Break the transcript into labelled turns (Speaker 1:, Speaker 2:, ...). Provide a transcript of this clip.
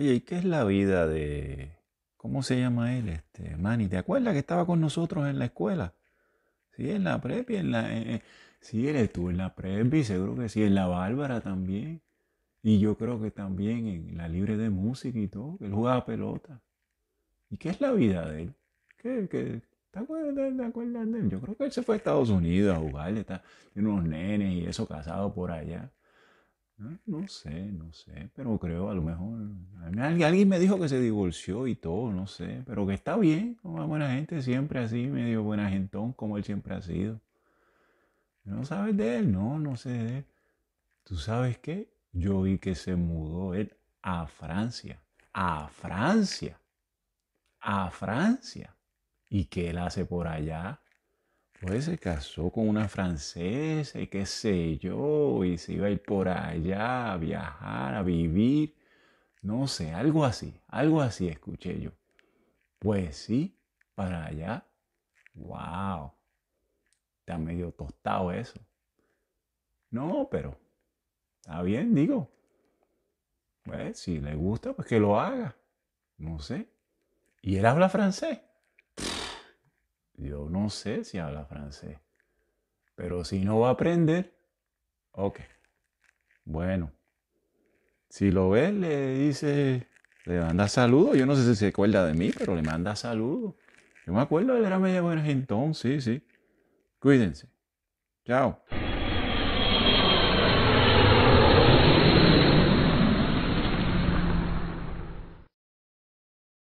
Speaker 1: Oye, ¿y qué es la vida de... ¿Cómo se llama él? Este, Manny, ¿te acuerdas que estaba con nosotros en la escuela? Sí, en la prepi, en la... Eh, eh, sí, él estuvo en la prepi, seguro que sí, en la Bárbara también. Y yo creo que también en la libre de música y todo, que él jugaba pelota. ¿Y qué es la vida de él? ¿Qué, qué, ¿Te acuerdas, ¿Te acuerdas de él? Yo creo que él se fue a Estados Unidos a jugar, está, tiene unos nenes y eso casado por allá. Ah, no sé, no sé, pero creo a lo mejor. Alguien me dijo que se divorció y todo, no sé, pero que está bien, como buena gente, siempre así, medio buena gentón, como él siempre ha sido. No sabes de él, no, no sé de él. ¿Tú sabes qué? Yo vi que se mudó él a Francia, a Francia, a Francia. ¿Y que él hace por allá? Pues se casó con una francesa y qué sé yo, y se iba a ir por allá a viajar, a vivir, no sé, algo así, algo así escuché yo. Pues sí, para allá. ¡Wow! Está medio tostado eso. No, pero está bien, digo. Pues si le gusta, pues que lo haga. No sé. Y él habla francés. Yo no sé si habla francés, pero si no va a aprender, ok. Bueno, si lo ve, le dice, le manda saludos. Yo no sé si se acuerda de mí, pero le manda saludos. Yo me acuerdo, él era medio bueno sí, sí. Cuídense. Chao.